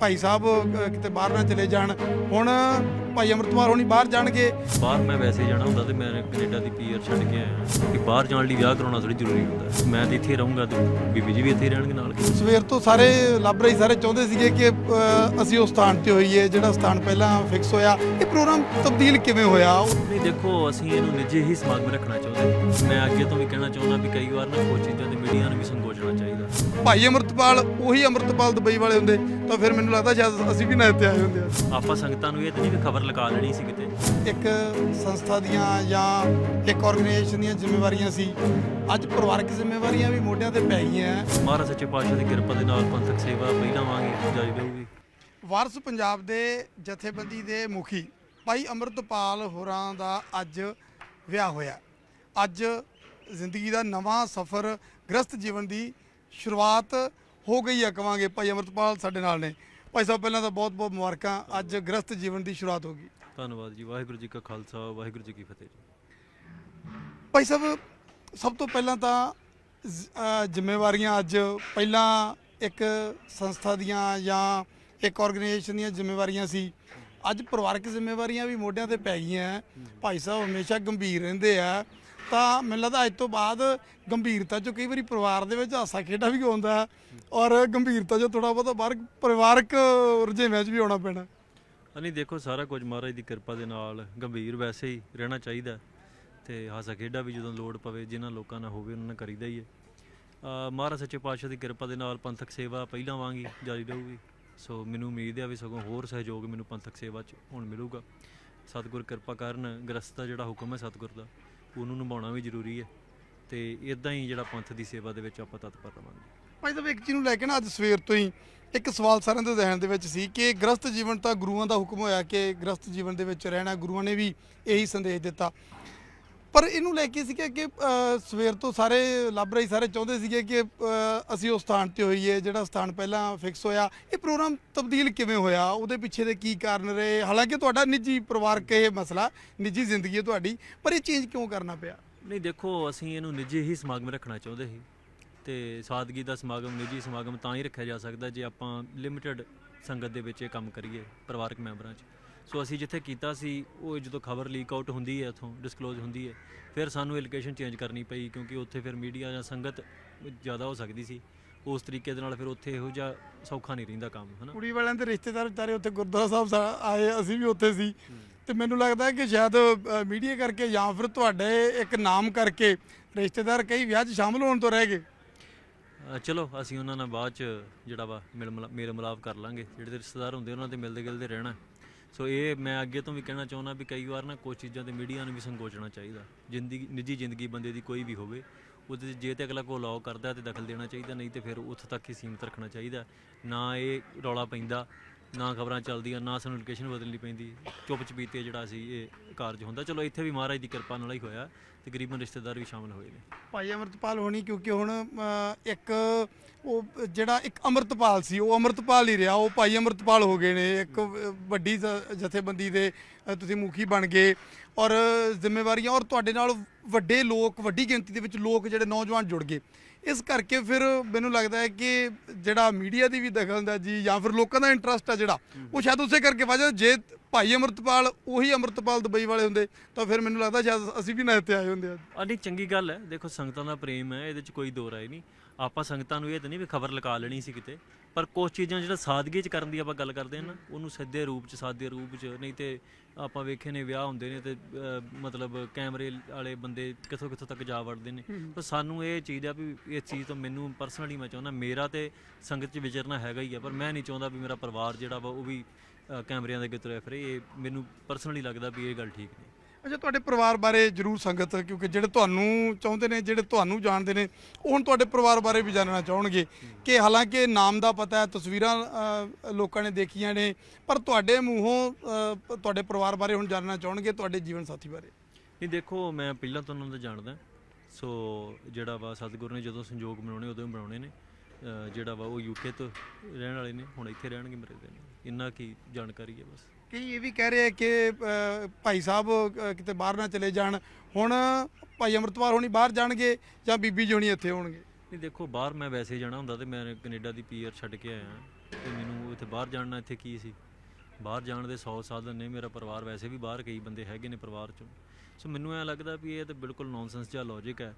ਭਾਈ ਸਾਹਿਬ ਕਿਤੇ ਬਾਹਰ ਨਾ ਚਲੇ ਜਾਣ ਹੁਣ ਭਾਈ ਅਮਰਤਪਾਲ ਹੋਣੀ ਬਾਹਰ ਜਾਣਗੇ ਬਾਹਰ ਮੈਂ ਵੈਸੇ ਜਾਣਾ ਹੁੰਦਾ ਤੇ ਮੈਂ ਕੈਨੇਡਾ ਦੀ ਪੀਆਰ ਛੱਡ ਕੇ ਆਇਆ ਕਿ ਬਾਹਰ ਜਾਣ ਲਈ ਵਿਆਹ ਕਰਾਉਣਾ ਥੋੜੀ ਜ਼ਰੂਰੀ ਹੁੰਦਾ ਮੈਂ ਤੇ ਇੱਥੇ ਰਹੂੰਗਾ ਤੇ ਬੀਬੀ ਜੀ ਵੀ ਇੱਥੇ ਰਹਿਣਗੇ ਨਾਲ ਸਵੇਰ ਤੋਂ ਸਾਰੇ ਲੱਭ ਰਹੇ ਸਾਰੇ ਚਾਹੁੰਦੇ ਸੀਗੇ ਕਿ ਅਸੀਂ ਉਸ ਸਥਾਨ ਤੇ ਹੋਈਏ ਜਿਹੜਾ ਸਥਾਨ ਪਹਿਲਾਂ ਫਿਕਸ ਹੋਇਆ ਇਹ ਪ੍ਰੋਗਰਾਮ ਤਬਦੀਲ ਕਿਵੇਂ ਹੋਇਆ ਨਹੀਂ ਦੇਖੋ ਅਸੀਂ ਇਹਨੂੰ ਨਿੱਜੇ ਹੀ ਸਮਾਗਮ ਰੱਖਣਾ ਚਾਹੁੰਦੇ ਮੈਂ ਅੱਗੇ ਤੋਂ ਵੀ ਕਹਿਣਾ ਚਾਹੁੰਦਾ ਵੀ ਕਈ ਵਾਰ ਨਾ ਕੋਈ ਚੀਜ਼ਾਂ ਦੇ ਮੀਡੀਆ ਨੂੰ ਵੀ ਸੰਗੋਚਣਾ ਚਾਹੀਦਾ ਭਾਈ ਅਮਰਤਪਾਲ ਉਹੀ ਅਮਰਤਪਾਲ ਦੁਬਈ ਵਾਲੇ ਹੁੰਦੇ ਤਾਂ ਫਿਰ ਮੈਨੂੰ ਲੱਗਦਾ ਸ਼ਾਇਦ ਅਸੀਂ ਵੀ ਨਾ ਇੱਥੇ ਆਏ ਹੁੰਦੇ ਆਪਾਂ ਸੰਗਤਾਂ ਨੂੰ ਇਹ ਤਾਂ ਨਹੀਂ ਵੀ ਖਬਰ ਖਬਰ ਲਗਾ ਲੈਣੀ ਸੀ ਕਿਤੇ ਇੱਕ ਸੰਸਥਾ ਦੀਆਂ ਜਾਂ ਇੱਕ ਆਰਗੇਨਾਈਜੇਸ਼ਨ ਦੀਆਂ ਜ਼ਿੰਮੇਵਾਰੀਆਂ ਸੀ ਅੱਜ ਪਰਿਵਾਰਕ ਜ਼ਿੰਮੇਵਾਰੀਆਂ ਵੀ ਮੋਢਿਆਂ ਤੇ ਪੈ ਗਈਆਂ ਮਹਾਰਾਜ ਸੱਚੇ ਪਾਤਸ਼ਾਹ ਦੀ ਕਿਰਪਾ ਦੇ ਨਾਲ ਪੰਥਕ ਸੇਵਾ ਪਹਿਲਾਂ ਵਾਂਗੇ ਜਾਰੀ ਰਹੂਗੀ ਵਾਰਸ ਪੰਜਾਬ ਦੇ ਜਥੇਬੰਦੀ ਦੇ ਮੁਖੀ ਭਾਈ ਅਮਰਤਪਾਲ ਹੋਰਾਂ ਦਾ ਅੱਜ ਵਿਆਹ ਹੋਇਆ ਅੱਜ ਜ਼ਿੰਦਗੀ ਦਾ ਨਵਾਂ ਸਫ਼ਰ ਗ੍ਰਸਤ ਜੀਵਨ ਦੀ ਸ਼ੁਰੂਆਤ ਹੋ ਗਈ ਹੈ ਕਵਾਂਗੇ ਭਾਈ ਅਮਰਤਪਾਲ ਸਾਡੇ ਨਾਲ ਨੇ ਭਾਈ ਸਾਹਿਬ ਪਹਿਲਾਂ ਤਾਂ ਬਹੁਤ ਬਹੁਤ ਮੁਬਾਰਕਾਂ ਅੱਜ ਗ੍ਰਸਥ ਜੀਵਨ ਦੀ ਸ਼ੁਰੂਆਤ ਹੋ ਗਈ ਧੰਨਵਾਦ ਜੀ ਵਾਹਿਗੁਰੂ ਜੀ ਕਾ ਖਾਲਸਾ ਵਾਹਿਗੁਰੂ ਜੀ ਕੀ ਫਤਿਹ ਭਾਈ ਸਾਹਿਬ ਸਭ ਤੋਂ ਪਹਿਲਾਂ ਤਾਂ ਜ਼ਿੰਮੇਵਾਰੀਆਂ ਅੱਜ ਪਹਿਲਾਂ ਇੱਕ ਸੰਸਥਾ ਦੀਆਂ ਜਾਂ ਇੱਕ ਆਰਗੇਨਾਈਜੇਸ਼ਨ ਦੀਆਂ ਜ਼ਿੰਮੇਵਾਰੀਆਂ ਸੀ ਅੱਜ ਪਰਿਵਾਰਕ ਜ਼ਿੰਮੇਵਾਰੀਆਂ ਵੀ ਮੋਢਿਆਂ ਤੇ ਪੈ ਗਈਆਂ ਭਾਈ ਸਾਹਿਬ ਹਮੇਸ਼ਾ ਗੰਭੀਰ ਰਹਿੰਦੇ ਆ ਤਾਂ ਮੈਨੂੰ ਲੱਗਦਾ ਅੱਜ ਤੋਂ ਬਾਅਦ ਗੰਭੀਰਤਾ ਜੋ ਕਈ ਵਾਰੀ ਪਰਿਵਾਰ ਦੇ ਵਿੱਚ ਹਾਸਾ ਖੇਡਾ ਵੀ ਆਉਂਦਾ ਔਰ ਗੰਭੀਰਤਾ ਜੋ ਥੋੜਾ ਬਹੁਤਾ ਬਾਹਰ ਪਰਿਵਾਰਕ ਰੁਝੇਵਿਆਂ 'ਚ ਵੀ ਆਉਣਾ ਪੈਣਾ ਅਨੀ ਦੇਖੋ ਸਾਰਾ ਕੁਝ ਮਹਾਰਾਜ ਦੀ ਕਿਰਪਾ ਦੇ ਨਾਲ ਗੰਭੀਰ ਵੈਸੇ ਹੀ ਰਹਿਣਾ ਚਾਹੀਦਾ ਤੇ ਹਾਸਾ ਖੇਡਾ ਵੀ ਜਦੋਂ ਲੋੜ ਪਵੇ ਜਿਨ੍ਹਾਂ ਲੋਕਾਂ ਨਾਲ ਹੋਵੇ ਉਹਨਾਂ ਨਾਲ ਕਰੀਦਾ ਹੀ ਹੈ ਮਹਾਰਾਜ ਸੱਚੇ ਪਾਤਸ਼ਾਹ ਦੀ ਕਿਰਪਾ ਦੇ ਨਾਲ ਪੰਥਕ ਸੇਵਾ ਪਹਿਲਾਂ ਵਾਂਗੀ ਜਾਰੀ ਰਹੂਗੀ ਸੋ ਮੈਨੂੰ ਉਮੀਦ ਹੈ ਵੀ ਸਗੋਂ ਹੋਰ ਸਹਿਯੋਗ ਮੈਨੂੰ ਪੰਥਕ ਸੇਵਾ 'ਚ ਹੁਣ ਮਿਲੂਗਾ ਸਤਿਗੁਰ ਕਿਰਪਾ ਕਰਨ ਗ੍ਰਸਤਾ ਜਿਹੜਾ ਹੁਕਮ ਹੈ ਸਤਿਗੁਰ ਦਾ ਉਹਨੂੰ ਨਿਭਾਉਣਾ ਵੀ ਜ਼ਰੂਰੀ ਹੈ ਤੇ ਇਦਾਂ ਹੀ ਜਿਹੜਾ ਪੰਥ ਦੀ ਸੇਵਾ ਦੇ ਵਿੱਚ ਆਪਾਂ ਤਤਪਰ ਰਵਾਂਗੇ ਭਾਈ ਸਾਹਿਬ ਇੱਕ ਚੀਜ਼ ਨੂੰ ਲੈ ਕੇ ਨਾ ਅੱਜ ਸਵੇਰ ਤੋਂ ਹੀ ਇੱਕ ਸਵਾਲ ਸਾਰਿਆਂ ਦੇ ਜ਼ਿਹਨ ਦੇ ਵਿੱਚ ਸੀ ਕਿ ਗ੍ਰਸਤ ਜੀਵਨ ਤਾਂ ਗੁਰੂਆਂ ਦਾ ਹੁਕਮ ਹੋਇਆ ਕਿ ਗ੍ਰਸਤ ਜੀਵਨ ਦੇ ਵਿੱਚ ਰਹਿਣਾ ਗੁਰੂਆਂ ਨੇ ਵੀ ਇਹੀ ਸੰਦੇਸ਼ ਦਿੱਤਾ ਪਰ ਇਹਨੂੰ ਲੈ ਕੇ ਸੀਗੇ ਕਿ ਸਵੇਰ ਤੋਂ ਸਾਰੇ ਲੱਭ ਰਹੀ ਸਾਰੇ ਚਾਹੁੰਦੇ ਸੀਗੇ ਕਿ ਅਸੀਂ ਉਸ ਸਥਾਨ ਤੇ ਹੋਈਏ ਜਿਹੜਾ ਸਥਾਨ ਪਹਿਲਾਂ ਫਿਕਸ ਹੋਇਆ ਇਹ ਪ੍ਰੋਗਰਾਮ ਤਬਦੀਲ ਕਿਵੇਂ ਹੋਇਆ ਉਹਦੇ ਪਿੱਛੇ ਦੇ ਕੀ ਕਾਰਨ ਰਹੇ ਹਾਲਾਂਕਿ ਤੁਹਾਡਾ ਨਿੱਜੀ ਪਰਿਵਾਰਕ ਇਹ ਮਸਲਾ ਨਿੱਜੀ ਜ਼ਿੰਦਗੀ ਹੈ ਤੁਹਾਡੀ ਪਰ ਇਹ ਚੇਂਜ ਕਿਉਂ ਕਰਨਾ ਪਿਆ ਨਹੀਂ ਦੇਖੋ ਅਸੀਂ ਇਹਨੂੰ ਨਿੱਜੀ ਹੀ ਸਮਾਗਮ ਰੱਖਣਾ ਚਾਹੁੰਦੇ ਸੀ ਤੇ ਸਾਦਗੀ ਦਾ ਸਮਾਗਮ ਨਿੱਜੀ ਸਮਾਗਮ ਤਾਂ ਹੀ ਰੱਖਿਆ ਜਾ ਸਕਦਾ ਜੇ ਆਪਾਂ ਲਿਮਿਟਿਡ ਸੰਗਤ ਦੇ ਵਿੱਚ ਇਹ ਕੰਮ ਕਰੀਏ ਪਰਿਵਾਰਕ ਮੈਂਬਰਾਂ 'ਚ ਸੋ ਅਸੀਂ ਜਿੱਥੇ ਕੀਤਾ ਸੀ ਉਹ ਜਦੋਂ ਖਬਰ ਲੀਕ ਆਊਟ ਹੁੰਦੀ ਹੈ ਉਥੋਂ ਡਿਸਕਲੋਜ਼ ਹੁੰਦੀ ਹੈ ਫਿਰ ਸਾਨੂੰ ਇਹ ਲੋਕੇਸ਼ਨ ਚੇਂਜ ਕਰਨੀ ਪਈ ਕਿਉਂਕਿ ਉੱਥੇ ਫਿਰ ਮੀਡੀਆ ਜਾਂ ਸੰਗਤ ਜ਼ਿਆਦਾ ਹੋ ਸਕਦੀ ਸੀ ਉਸ ਤਰੀਕੇ ਦੇ ਨਾਲ ਫਿਰ ਉੱਥੇ ਇਹੋ ਜਿਹਾ ਸੌਖਾ ਨਹੀਂ ਰਹਿੰਦਾ ਕੰਮ ਹਨਾ ਕੁੜੀ ਵਾਲਿਆਂ ਦੇ ਰਿਸ਼ਤੇਦਾਰ ਵਿਚਾਰੇ ਉੱਥੇ ਗੁਰਦੁਆਰਾ ਸਾਹਿਬ ਆਏ ਅਸੀਂ ਵੀ ਉੱਥੇ ਸੀ ਤੇ ਮੈਨੂੰ ਲੱਗਦਾ ਕਿ ਸ਼ਾਇਦ ਮੀਡੀਆ ਕਰਕੇ ਜਾਂ ਫਿਰ ਤੁਹਾਡੇ ਇੱਕ ਨਾਮ ਕਰਕੇ ਰਿਸ਼ਤੇਦਾਰ ਕਈ ਵਿਆਹ 'ਚ ਸ਼ਾਮਲ ਹੋਣ ਤੋਂ ਰਹਿ ਗਏ ਚਲੋ ਅਸੀਂ ਉਹਨਾਂ ਨਾਲ ਬਾਅਦ 'ਚ ਜਿਹੜਾ ਵਾ ਮਿਲ ਮਿਲਾਪ ਕਰ ਲਾਂਗੇ ਜਿਹੜੇ ਰਿਸ਼ਤੇਦਾਰ ਹੁੰਦੇ ਉਹਨਾਂ ਦੇ ਮਿਲਦੇ ਗਿਲਦੇ ਰਹਿਣਾ ਸੋ ਇਹ ਮੈਂ ਅੱਗੇ ਤੋਂ ਵੀ ਕਹਿਣਾ ਚਾਹੁੰਦਾ ਵੀ ਕਈ ਵਾਰ ਨਾ ਕੁਝ ਚੀਜ਼ਾਂ ਤੇ ਮੀਡੀਆ ਨੂੰ ਵੀ ਸੰਕੋਚਣਾ ਚਾਹੀਦਾ ਜ਼ਿੰਦਗੀ ਨਿੱਜੀ ਜ਼ਿੰਦਗੀ ਬੰਦੇ ਦੀ ਕੋਈ ਵੀ ਹੋਵੇ ਉਹਦੇ ਜੇ ਤੇ ਅਗਲਾ ਕੋ ਲਾਅ ਕਰਦਾ ਤੇ ਦਖਲ ਦੇਣਾ ਚਾਹੀਦਾ ਨਹੀਂ ਤੇ ਫਿਰ ਉੱਥੇ ਤੱਕ ਹੀ ਸੀਮਤ ਰੱਖਣਾ ਚਾਹੀਦਾ ਨਾ ਇਹ ਰੌਲਾ ਪੈਂਦਾ ਨਾ ਖਬਰਾਂ ਚੱਲਦੀਆਂ ਨਾ ਸਾਨੂੰ ਲੋਕੇਸ਼ਨ ਬਦਲਣੀ ਪੈਂਦੀ ਚੁੱਪ ਚਪੀਤੇ ਜਿਹੜਾ ਸੀ ਇਹ ਕਾਰਜ ਹੁੰਦਾ ਚਲੋ ਇੱਥੇ ਵੀ ਮਹਾਰਾਜ ਦੀ ਕਿਰਪਾ ਨਾਲ ਹੀ ਹੋਇਆ ਤਕਰੀਬਨ ਰਿਸ਼ਤੇਦਾਰ ਵੀ ਸ਼ਾਮਲ ਹੋਏ ਨੇ ਭਾਈ ਅਮਰਤਪਾਲ ਹੋਣੀ ਕਿਉਂਕਿ ਹੁਣ ਇੱਕ ਉਹ ਜਿਹੜਾ ਇੱਕ ਅਮਰਤਪਾਲ ਸੀ ਉਹ ਅਮਰਤਪਾਲ ਹੀ ਰਿਹਾ ਉਹ ਭਾਈ ਅਮਰਤਪਾਲ ਹੋ ਗਏ ਨੇ ਇੱਕ ਵੱਡੀ ਜਥੇਬੰਦੀ ਦੇ ਤੁਸੀਂ ਮੁਖੀ ਬਣ ਗਏ ਔਰ ਜ਼ਿੰਮੇਵਾਰੀਆਂ ਔਰ ਤੁਹਾਡੇ ਨਾਲ ਵੱਡੇ ਲੋਕ ਵੱਡੀ ਗਿਣਤੀ ਦੇ ਵਿੱਚ ਲੋਕ ਜਿਹੜੇ ਨੌਜਵਾਨ ਜੁੜ ਗਏ ਇਸ ਕਰਕੇ ਫਿਰ ਮੈਨੂੰ ਲੱਗਦਾ ਹੈ ਕਿ ਜਿਹੜਾ ਮੀਡੀਆ ਦੀ ਵੀ ਦਖਲ ਜੀ ਜਾਂ ਫਿਰ ਲੋਕਾਂ ਦਾ ਇੰਟਰਸਟ ਆ ਜਿਹੜਾ ਉਹ ਸ਼ਾਇਦ ਉਸੇ ਕਰਕੇ ਵਜ੍ਹਾ ਜੇ ਭਾਈ ਅਮਰਤਪਾਲ ਉਹੀ ਅਮਰਤਪਾਲ ਦੁਬਈ ਵਾਲੇ ਹੁੰਦੇ ਤਾਂ ਫਿਰ ਮੈਨੂੰ ਲੱਗਦਾ ਸ਼ਾਇਦ ਅਸੀਂ ਵੀ ਨਾ ਇੱਥੇ ਆਏ ਹੁੰਦੇ ਆ ਨਹੀਂ ਚੰਗੀ ਗੱਲ ਹੈ ਦੇਖੋ ਸੰਗਤਾਂ ਦਾ ਪ੍ਰੇਮ ਹੈ ਇਹਦੇ ਵਿੱਚ ਕੋਈ ਦੋਰਾ ਹੀ ਨਹੀਂ ਆਪਾਂ ਸੰਗਤਾਂ ਨੂੰ ਇਹ ਤਾਂ ਨਹੀਂ ਵੀ ਖਬਰ ਲਗਾ ਲੈਣੀ ਸੀ ਕਿਤੇ ਪਰ ਕੁਝ ਚੀਜ਼ਾਂ ਜਿਹੜਾ ਸਾਦਗੀ 'ਚ ਕਰਨ ਦੀ ਆਪਾਂ ਗੱਲ ਕਰਦੇ ਹਾਂ ਨਾ ਉਹਨੂੰ ਸਿੱਧੇ ਰੂਪ 'ਚ ਸਾਦੇ ਰੂਪ 'ਚ ਨਹੀਂ ਤੇ ਆਪਾਂ ਵੇਖੇ ਨੇ ਵਿਆਹ ਹੁੰਦੇ ਨੇ ਤੇ ਮਤਲਬ ਕੈਮਰੇ ਵਾਲੇ ਬੰਦੇ ਕਿੱਥੋਂ ਕਿੱਥੋਂ ਤੱਕ ਜਾ ਵੜਦੇ ਨੇ ਪਰ ਸਾਨੂੰ ਇਹ ਚੀਜ਼ ਆ ਵੀ ਇਸ ਚੀਜ਼ ਤੋਂ ਮੈਨੂੰ ਪਰਸਨਲੀ ਮੈਂ ਚਾਹੁੰਦਾ ਮੇਰਾ ਤੇ ਸੰਗਤ 'ਚ ਵਿਚਰਨਾ ਹੈਗਾ ਹੀ ਆ ਪਰ ਮੈਂ ਨਹੀਂ ਚਾਹੁੰਦਾ ਵੀ ਮੇਰਾ ਪਰਿਵਾਰ ਜਿਹੜਾ ਵਾ ਉਹ ਵੀ ਕੈਮਰਿਆਂ ਦੇ ਅੱਗੇ ਤੁਰੇ ਫਿਰੇ ਇਹ ਮੈਨੂੰ ਪਰਸਨਲੀ ਲੱਗਦਾ ਵੀ ਇਹ ਗੱਲ ਠੀਕ ਨਹੀਂ ਅੱਛਾ ਤੁਹਾਡੇ ਪਰਿਵਾਰ ਬਾਰੇ ਜਰੂਰ ਸੰਗਤ ਕਿਉਂਕਿ ਜਿਹੜੇ ਤੁਹਾਨੂੰ ਚਾਹੁੰਦੇ ਨੇ ਜਿਹੜੇ ਤੁਹਾਨੂੰ ਜਾਣਦੇ ਨੇ ਉਹ ਹੁਣ ਤੁਹਾਡੇ ਪਰਿਵਾਰ ਬਾਰੇ ਵੀ ਜਾਣਨਾ ਚਾਹਣਗੇ ਕਿ ਹਾਲਾਂਕਿ ਨਾਮ ਦਾ ਪਤਾ ਹੈ ਤਸਵੀਰਾਂ ਲੋਕਾਂ ਨੇ ਦੇਖੀਆਂ ਨੇ ਪਰ ਤੁਹਾਡੇ ਮੂੰਹੋਂ ਤੁਹਾਡੇ ਪਰਿਵਾਰ ਬਾਰੇ ਹੁਣ ਜਾਣਨਾ ਚਾਹਣਗੇ ਤੁਹਾਡੇ ਜੀਵਨ ਸਾਥੀ ਬਾਰੇ ਨਹੀਂ ਦੇਖੋ ਮੈਂ ਪਹਿਲਾਂ ਤੋਂ ਉਹਨਾਂ ਦਾ ਜਾਣਦਾ ਸੋ ਜਿਹੜਾ ਵਾ ਸਤਿਗੁਰੂ ਨੇ ਜਦੋਂ ਸੰਜੋਗ ਬਣਾਉਣੇ ਉਦੋਂ ਹੀ ਬਣਾਉਣੇ ਨੇ ਜਿਹੜਾ ਵਾ ਉਹ ਯੂਕੇ ਤੋਂ ਰਹਿਣ ਵਾਲੇ ਨੇ ਹੁਣ ਇੱਥੇ ਰਹਿਣਗੇ ਮੇਰੇ ਦੇ ਇੰਨਾ ਕੀ ਜਾਣਕਾਰੀ ਹੈ ਬਸ ਕਈ ਇਹ ਵੀ ਕਹਿ ਰਹੇ ਆ ਕਿ ਭਾਈ ਸਾਹਿਬ ਕਿਤੇ ਬਾਹਰ ਨਾ ਚਲੇ ਜਾਣ ਹੁਣ ਭਾਈ ਅਮਰਤਵਾਰ ਹੋਣੀ ਬਾਹਰ ਜਾਣਗੇ ਜਾਂ ਬੀਬੀ ਜੀ ਹੋਣੀ ਇੱਥੇ ਹੋਣਗੇ ਨਹੀਂ ਦੇਖੋ ਬਾਹਰ ਮੈਂ ਵੈਸੇ ਜਾਣਾ ਹੁੰਦਾ ਤੇ ਮੈਂ ਕੈਨੇਡਾ ਦੀ ਪੀਆਰ ਛੱਡ ਕੇ ਆਇਆ ਤੇ ਮੈਨੂੰ ਇੱਥੇ ਬਾਹਰ ਜਾਣਾ ਇੱਥੇ ਕੀ ਸੀ ਬਾਹਰ ਜਾਣ ਦੇ 100 ਸਾਧਨ ਨੇ ਮੇਰਾ ਪਰਿਵਾਰ ਵੈਸੇ ਵੀ ਬਾਹਰ ਕਈ ਬੰਦੇ ਹੈਗੇ ਨੇ ਪਰਿਵਾਰ ਚੋਂ ਸੋ ਮੈਨੂੰ ਐ ਲੱਗਦਾ ਵੀ ਇਹ ਤਾਂ ਬਿਲਕੁਲ ਨੌਨਸੈਂਸ ਜਿਹਾ ਲੌਜੀਕ ਹੈ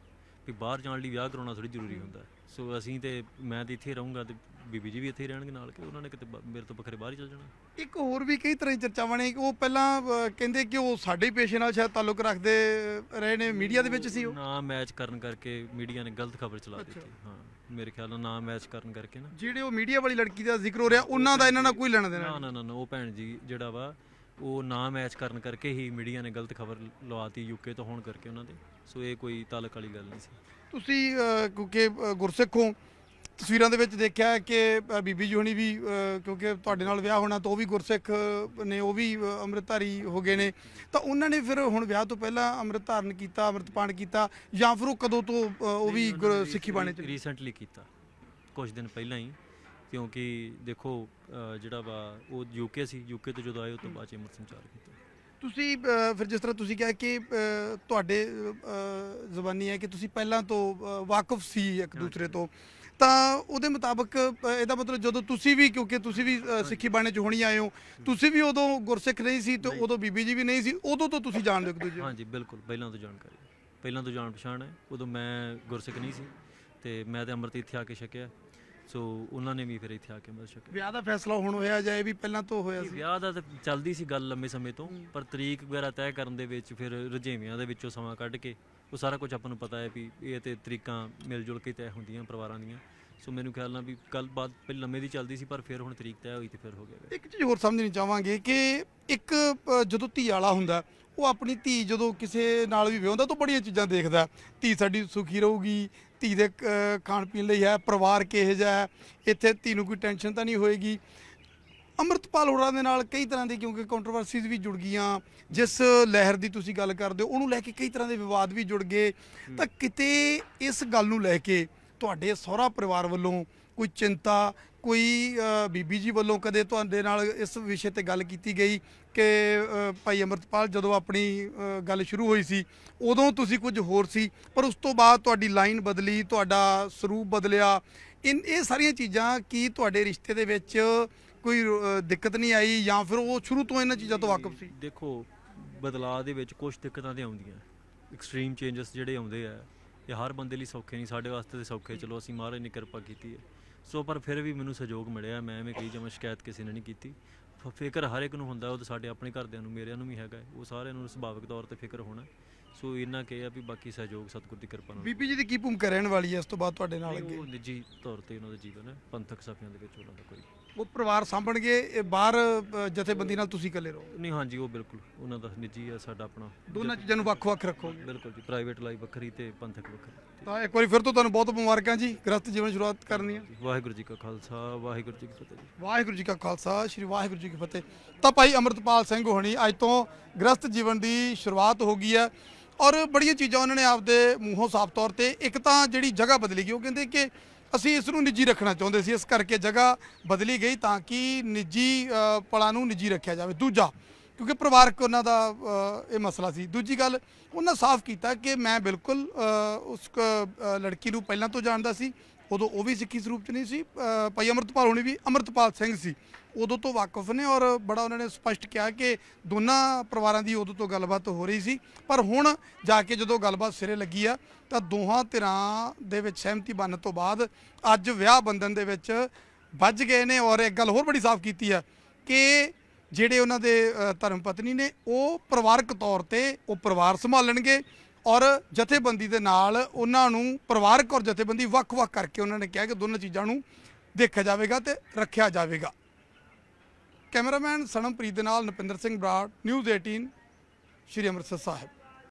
ਵੀ ਬਾਹਰ ਜਾਣ ਲਈ ਵਿਆਹ ਕਰਾਉਣਾ ਥੋੜੀ ਜ਼ਰੂਰੀ ਹੁੰਦਾ ਸੋ ਅਸੀਂ ਤੇ ਮੈਂ ਤੇ ਇੱਥੇ ਰਹੂੰਗਾ ਤੇ ਬੀਬੀ ਜੀ ਵੀ ਇੱਥੇ ਰਹਿਣਗੇ ਨਾਲ ਕਿ ਉਹਨਾਂ ਨੇ ਕਿਤੇ ਮੇਰੇ ਤੋਂ ਵੱਖਰੇ ਬਾਹਰ ਹੀ ਚਲ ਜਾਣਾ ਇੱਕ ਹੋਰ ਵੀ ਕਈ ਤਰ੍ਹਾਂ ਦੀ ਚਰਚਾ ਬਣੀ ਕਿ ਉਹ ਪਹਿਲਾਂ ਕਹਿੰਦੇ ਕਿ ਉਹ ਸਾਡੇ ਪੇਸ਼ੇ ਨਾਲ ਸ਼ਾਇਦ ਤਾਲੁਕ ਰੱਖਦੇ ਰਹੇ ਨੇ ਮੀਡੀਆ ਦੇ ਵਿੱਚ ਸੀ ਉਹ ਨਾ ਮੈਚ ਕਰਨ ਕਰਕੇ ਮੀਡੀਆ ਨੇ ਗਲਤ ਖਬਰ ਚਲਾ ਦਿੱਤੀ ਹਾਂ ਮੇਰੇ ਖਿਆਲ ਨਾਲ ਨਾ ਮੈਚ ਕਰਨ ਕਰਕੇ ਨਾ ਜਿਹੜੇ ਉਹ ਮੀਡੀਆ ਵਾਲੀ ਲੜਕੀ ਦਾ ਜ਼ਿਕਰ ਹੋ ਰਿਹਾ ਉਹਨਾਂ ਦਾ ਇਹਨਾਂ ਨਾਲ ਕੋਈ ਲੈਣਾ ਦੇਣਾ ਨਾ ਨਾ ਨਾ ਨਾ, ਉਹ ਭੈਣ ਜੀ ਜਿਹੜਾ ਵਾ ਉਹ ਨਾ ਮੈਚ ਕਰਨ ਕਰਕੇ ਹੀ মিডিਆ ਨੇ ਗਲਤ ਖਬਰ ਲਵਾਤੀ ਯੂਕੇ ਤੋਂ ਹੋਣ ਕਰਕੇ ਉਹਨਾਂ ਦੇ ਸੋ ਇਹ ਕੋਈ ਤਾਲਕ ਵਾਲੀ ਗੱਲ ਨਹੀਂ ਸੀ ਤੁਸੀਂ ਕਿਉਂਕਿ ਗੁਰਸਿੱਖੋਂ ਗੁਰਸਿੱਖ ਹੋ ਤਸਵੀਰਾਂ ਦੇ ਵਿੱਚ ਦੇਖਿਆ ਕਿ ਬੀਬੀ ਜੀ ਵੀ ਕਿਉਂਕਿ ਤੁਹਾਡੇ ਨਾਲ ਵਿਆਹ ਹੋਣਾ ਤਾਂ ਉਹ ਵੀ ਗੁਰਸਿੱਖ ਨੇ ਉਹ ਵੀ ਅੰਮ੍ਰਿਤਧਾਰੀ ਹੋ ਗਏ ਨੇ ਤਾਂ ਉਹਨਾਂ ਨੇ ਫਿਰ ਹੁਣ ਵਿਆਹ ਤੋਂ ਪਹਿਲਾਂ ਅੰਮ੍ਰਿਤ ਧਾਰਨ ਕੀਤਾ ਅੰਮ੍ਰਿਤਪਾਨ ਕੀਤਾ ਜਾਂ ਫਿਰ ਉਹ ਕਦੋਂ ਤੋਂ ਉਹ ਵੀ ਸਿੱਖੀ ਬਾਣੇ ਚ ਰੀਸੈਂਟਲੀ ਕੀਤਾ ਕੁਝ ਦਿਨ ਪਹਿਲਾਂ ਹੀ ਕਿਉਂਕਿ ਦੇਖੋ ਜਿਹੜਾ ਵਾ ਉਹ ਯੂਕੇ ਸੀ ਯੂਕੇ ਤੋਂ ਜਦੋਂ ਆਏ ਉਸ ਤੋਂ ਬਾਅਦ ਇਹ ਸਿੰਘ ਚਾਰ ਕੀਤਾ ਤੁਸੀਂ ਫਿਰ ਜਿਸ ਤਰ੍ਹਾਂ ਤੁਸੀਂ ਕਿਹਾ ਕਿ ਤੁਹਾਡੇ ਜ਼ੁਬਾਨੀ ਹੈ ਕਿ ਤੁਸੀਂ ਪਹਿਲਾਂ ਤੋਂ ਵਾਕਿਫ ਸੀ ਇੱਕ ਦੂਸਰੇ ਤੋਂ ਤਾਂ ਉਹਦੇ ਮੁਤਾਬਕ ਇਹਦਾ ਮਤਲਬ ਜਦੋਂ ਤੁਸੀਂ ਵੀ ਕਿਉਂਕਿ ਤੁਸੀਂ ਵੀ ਸਿੱਖੀ ਬਾਣੇ ਚ ਹੋਣੀ ਆਏ ਹੋ ਤੁਸੀਂ ਵੀ ਉਦੋਂ ਗੁਰਸਿੱਖ ਨਹੀਂ ਸੀ ਤੇ ਉਦੋਂ ਬੀਬੀ ਜੀ ਵੀ ਨਹੀਂ ਸੀ ਉਦੋਂ ਤੋਂ ਤੁਸੀਂ ਜਾਣਦੇ ਹੋ ਇੱਕ ਦੂਜੇ ਹਾਂਜੀ ਬਿਲਕੁਲ ਪਹਿਲਾਂ ਤੋਂ ਜਾਣਕਾਰੀ ਪਹਿਲਾਂ ਤੋਂ ਜਾਣ ਪਛਾਣ ਹੈ ਉਦੋਂ ਮੈਂ ਗੁਰਸਿੱਖ ਨਹੀਂ ਸੀ ਤੇ ਮੈਂ ਤੇ ਅੰਮ੍ਰਿਤ ਇੱਥੇ ਆ ਕੇ ਛਕਿਆ ਸੋ ਉਹਨਾਂ ਨੇ ਵੀ ਫਿਰ ਇੱਥੇ ਆ ਕੇ ਮਦਦ ਕੀਤੀ ਵਿਆਹ ਦਾ ਫੈਸਲਾ ਹੁਣ ਹੋਇਆ ਜਾਏ ਵੀ ਪਹਿਲਾਂ ਤੋਂ ਹੋਇਆ ਸੀ ਵਿਆਹ ਦਾ ਤਾਂ ਚੱਲਦੀ ਸੀ ਗੱਲ ਲੰਮੇ ਸਮੇਂ ਤੋਂ ਪਰ ਤਰੀਕ ਵਗੈਰਾ ਤੈਅ ਕਰਨ ਦੇ ਵਿੱਚ ਫਿਰ ਰੁਝੇਵਿਆਂ ਦੇ ਵਿੱਚੋਂ ਸਮਾਂ ਕੱਢ ਕੇ ਉਹ ਸਾਰਾ ਕੁਝ ਆਪਾਂ ਨੂੰ ਪਤਾ ਹੈ ਵੀ ਇਹ ਤੇ ਤਰੀਕਾਂ ਮਿਲ ਜੁਲ ਕੇ ਤੈਅ ਹੁੰਦੀਆਂ ਪਰਿਵਾਰਾਂ ਦੀਆਂ ਸੋ ਮੈਨੂੰ ਖਿਆਲ ਨਾਲ ਵੀ ਕੱਲ ਬਾਅਦ ਪਹਿਲਾਂ ਲੰਮੇ ਦੀ ਚੱਲਦੀ ਸੀ ਪਰ ਫਿਰ ਹੁਣ ਤਰੀਕ ਤੈਅ ਹੋਈ ਤੇ ਫਿਰ ਹੋ ਗਿਆ ਇੱਕ ਚੀਜ਼ ਹੋਰ ਸਮਝਣੀ ਚਾਹਾਂਗੇ ਕਿ ਇੱਕ ਜਦੋਂ ਧੀ ਵਾਲਾ ਹੁੰਦਾ ਉਹ ਆਪਣੀ ਧੀ ਜਦੋਂ ਕਿਸੇ ਨਾਲ ਵੀ ਵਿਆਹੁੰਦਾ ਤਾਂ ਬੜੀਆਂ ਚੀਜ਼ਾਂ ਦੇਖਦਾ ਧੀ ਸਾਡੀ ਸੁਖੀ ਰਹੂਗੀ ਧੀ ਦੇ ਖਾਣ ਪੀਣ ਲਈ ਹੈ ਪਰਿਵਾਰ ਕਿਹੋ ਜਿਹਾ ਹੈ ਇੱਥੇ ਧੀ ਨੂੰ ਕੋਈ ਟੈਨਸ਼ਨ ਤਾਂ ਨਹੀਂ ਹੋਏਗੀ ਅਮਰਤਪਾਲ ਹੋਰਾਂ ਦੇ ਨਾਲ ਕਈ ਤਰ੍ਹਾਂ ਦੀ ਕਿਉਂਕਿ ਕੰਟਰੋਵਰਸੀਜ਼ ਵੀ ਜੁੜ ਗਈਆਂ ਜਿਸ ਲਹਿਰ ਦੀ ਤੁਸੀਂ ਗੱਲ ਕਰਦੇ ਹੋ ਉਹਨੂੰ ਲੈ ਕੇ ਕਈ ਤਰ੍ਹਾਂ ਦੇ ਵਿਵਾਦ ਵੀ ਜੁੜ ਗਏ ਤਾਂ ਕਿਤੇ ਇਸ ਗੱਲ ਨੂੰ ਲੈ ਕੇ ਤੁਹਾਡੇ ਸਹੁਰਾ ਪਰਿਵਾਰ ਵੱਲੋਂ ਕੋਈ ਚਿੰਤਾ ਕੋਈ ਬੀਬੀ ਜੀ ਵੱਲੋਂ ਕਦੇ ਤੁਹਾਡੇ ਨਾਲ ਇਸ ਵਿਸ਼ੇ ਤੇ ਗੱਲ ਕੀਤੀ ਗਈ ਕਿ ਭਾਈ ਅਮਰਤਪਾਲ ਜਦੋਂ ਆਪਣੀ ਗੱਲ ਸ਼ੁਰੂ ਹੋਈ ਸੀ ਉਦੋਂ ਤੁਸੀਂ ਕੁਝ ਹੋਰ ਸੀ ਪਰ ਉਸ ਤੋਂ ਬਾਅਦ ਤੁਹਾਡੀ ਲਾਈਨ ਬਦਲੀ ਤੁਹਾਡਾ ਸਰੂਪ ਬਦਲਿਆ ਇਨ ਇਹ ਸਾਰੀਆਂ ਚੀਜ਼ਾਂ ਕੀ ਤੁਹਾਡੇ ਰਿਸ਼ਤੇ ਦੇ ਵਿੱਚ ਕੋਈ ਦਿੱਕਤ ਨਹੀਂ ਆਈ ਜਾਂ ਫਿਰ ਉਹ ਸ਼ੁਰੂ ਤੋਂ ਇਹਨਾਂ ਚੀਜ਼ਾਂ ਤੋਂ ਵਾਕਿਫ ਸੀ ਦੇਖੋ ਬਦਲਾਅ ਦੇ ਵਿੱਚ ਕੁਝ ਦਿੱਕਤਾਂ ਤੇ ਆਉਂਦੀਆਂ ਐਕਸਟ੍ਰੀਮ ਚੇਂਜਸ ਜਿਹੜੇ ਆਉਂਦੇ ਆ ਇਹ ਹਰ ਬੰਦੇ ਲਈ ਸੌਖੇ ਨਹੀਂ ਸਾਡੇ ਵਾਸਤੇ ਤੇ ਸੌਖੇ ਚਲੋ ਅਸੀਂ ਮਹਾਰਾਜ ਨੇ ਕਿਰਪਾ ਕੀਤੀ ਹੈ ਸੋ ਪਰ ਫਿਰ ਵੀ ਮੈਨੂੰ ਸਹਿਯੋਗ ਮਿਲਿਆ ਮੈਂ ਐਵੇਂ ਕਹੀ ਜਮਾ ਸ਼ਿਕਾਇਤ ਕਿਸੇ ਨੇ ਨਹੀਂ ਕੀਤੀ ਫਿਕਰ ਹਰ ਇੱਕ ਨੂੰ ਹੁੰਦਾ ਉਹ ਤਾਂ ਸਾਡੇ ਆਪਣੇ ਘਰਦਿਆਂ ਨੂੰ ਮੇਰਿਆਂ ਨੂੰ ਵੀ ਹੈਗਾ ਉਹ ਸਾਰਿਆਂ ਨੂੰ ਸੁਭਾਵਿਕ ਤੌਰ ਤੇ ਫਿਕਰ ਹੋਣਾ ਸੋ ਇਹਨਾਂ ਆ ਵੀ ਬਾਕੀ ਸਹਿਯੋਗ ਸਤਿਗੁਰ ਦੀ ਕਿਰਪਾ ਨਾਲ ਬੀਬੀ ਜੀ ਦੀ ਕੀ ਭੂਮਿਕਾ ਰਹਿਣ ਵਾਲੀ ਹੈ ਇਸ ਤੋਂ ਬਾਅਦ ਤੁਹਾਡੇ ਨਾਲ ਅੱਗੇ ਉਹ ਨਿੱਜੀ ਤੌਰ ਤੇ ਉਹਨਾਂ ਦਾ ਜੀਵਨ ਪੰਥਕ ਸਾਫੀਆਂ ਦੇ ਵਿੱਚ ਉਹਨਾਂ ਦਾ ਕੋਈ ਉਹ ਪਰਿਵਾਰ ਸਾਂਭਣਗੇ ਇਹ ਬਾਹਰ ਜਥੇਬੰਦੀ ਨਾਲ ਤੁਸੀਂ ਇਕੱਲੇ ਰਹੋ ਨਹੀਂ ਹਾਂਜੀ ਉਹ ਬਿਲਕੁਲ ਉਹਨਾਂ ਦਾ ਨਿੱਜੀ ਆ ਸਾਡਾ ਆਪਣਾ ਦੋਨਾਂ ਚੀਜ਼ਾਂ ਨੂੰ ਵੱਖ-ਵੱਖ ਰੱਖੋ ਬਿਲਕੁਲ ਜੀ ਪ੍ਰਾਈਵੇਟ ਲਾਈਫ ਵੱਖਰੀ ਤੇ ਪੰਥਕ ਵੱਖਰੀ ਤਾਂ ਇੱਕ ਵਾਰੀ ਫਿਰ ਤੋਂ ਤੁਹਾਨੂੰ ਬਹੁਤ ਮੁਬਾਰਕਾਂ ਜੀ ਗ੍ਰਸਤ ਜੀਵਨ ਸ਼ੁਰੂਆਤ ਕਰਨੀ ਹੈ ਵਾਹਿਗੁਰੂ ਜੀ ਕਾ ਖਾਲਸਾ ਵਾਹਿਗੁਰੂ ਜੀ ਕੀ ਫਤਿਹ ਵਾਹਿਗੁਰੂ ਜੀ ਕਾ ਖਾਲਸਾ ਸ੍ਰੀ ਵਾਹਿਗੁਰੂ ਜੀ ਕੀ ਫਤਿਹ ਤਾਂ ਭਾਈ ਅਮਰਤਪਾਲ ਸਿੰਘ ਹੋਣੀ ਅੱਜ ਤੋਂ ਗ੍ਰਸਤ ਜੀਵਨ ਦੀ ਸ਼ੁਰੂਆਤ ਹੋ ਗਈ ਹੈ ਔਰ ਬੜੀਆਂ ਚੀਜ਼ਾਂ ਉਹਨਾਂ ਨੇ ਆਪਦੇ ਮੂੰਹੋਂ ਸਾਫ਼ ਤੌਰ ਤੇ ਇੱਕ ਤਾਂ ਜਿਹੜੀ ਜਗ੍ਹਾ ਬਦਲੀ ਗਈ ਉਹ ਕਹਿੰਦੇ ਕਿ ਅਸੀਂ ਇਸ ਨੂੰ ਨਿੱਜੀ ਰੱਖਣਾ ਚਾਹੁੰਦੇ ਸੀ ਇਸ ਕਰਕੇ ਜਗ੍ਹਾ ਬਦਲੀ ਗਈ ਤਾਂ ਕਿ ਨਿੱਜੀ ਪਲਾਂ ਨੂੰ ਨਿੱਜੀ ਰੱਖਿਆ ਜਾਵੇ ਦੂਜਾ ਕਿਉਂਕਿ ਪਰਿਵਾਰਕ ਉਹਨਾਂ ਦਾ ਇਹ ਮਸਲਾ ਸੀ ਦੂਜੀ ਗੱਲ ਉਹਨਾਂ ਸਾਫ਼ ਕੀਤਾ ਕਿ ਮੈਂ ਬਿਲਕੁਲ ਉਸ ਲੜਕੀ ਨੂੰ ਪਹਿਲਾਂ ਤੋਂ ਜਾਣਦਾ ਸੀ ਉਦੋਂ ਉਹ ਵੀ ਸਿੱਖੀ ਸਰੂਪ 'ਚ ਨਹੀਂ ਸੀ ਪਈ ਅਮਰਤਪਾਲ ਹੋਣੀ ਵੀ ਅਮਰਤਪਾਲ ਸਿੰਘ ਸੀ ਉਦੋਂ ਤੋਂ ਵਾਕਿਫ ਨੇ ਔਰ ਬੜਾ ਉਹਨਾਂ ਨੇ ਸਪਸ਼ਟ ਕਿਹਾ ਕਿ ਦੋਨਾਂ ਪਰਿਵਾਰਾਂ ਦੀ ਉਦੋਂ ਤੋਂ ਗੱਲਬਾਤ ਹੋ ਰਹੀ ਸੀ ਪਰ ਹੁਣ ਜਾ ਕੇ ਜਦੋਂ ਗੱਲਬਾਤ ਸਿਰੇ ਲੱਗੀ ਆ ਤਾਂ ਦੋਹਾਂ ਧਿਰਾਂ ਦੇ ਵਿੱਚ ਸਹਿਮਤੀ ਬਣਨ ਤੋਂ ਬਾਅਦ ਅੱਜ ਵਿਆਹ ਬੰਧਨ ਦੇ ਵਿੱਚ ਵੱਜ ਗਏ ਨੇ ਔਰ ਇੱਕ ਗੱਲ ਹੋਰ ਬੜੀ ਸਾਫ਼ ਕੀਤੀ ਆ ਕਿ ਜਿਹੜੇ ਉਹਨਾਂ ਦੇ ਧਰਮ ਪਤਨੀ ਨੇ ਉਹ ਪਰਿਵਾਰਕ ਤੌਰ ਤੇ ਉਹ ਪਰਿਵਾਰ ਸੰਭਾਲਣਗੇ ਔਰ ਜਥੇਬੰਦੀ ਦੇ ਨਾਲ ਉਹਨਾਂ ਨੂੰ ਪਰਿਵਾਰਕ ਔਰ ਜਥੇਬੰਦੀ ਵੱਖ-ਵੱਖ ਕਰਕੇ ਉਹਨਾਂ ਨੇ ਕਿਹਾ ਕਿ ਦੋਨਾਂ ਚੀਜ਼ਾਂ ਨੂੰ ਦੇਖਿਆ ਜਾਵੇਗਾ ਤੇ ਰੱਖਿਆ ਜਾਵੇਗਾ ਕੈਮਰਾਮੈਨ ਸਨਮਪ੍ਰੀਤ ਦੇ ਨਾਲ ਨਪਿੰਦਰ ਸਿੰਘ ਬਰਾੜ ਨਿਊਜ਼ 18 ਸ਼੍ਰੀ ਅੰਮ੍ਰਿਤਸਰ ਸਾਹਿਬ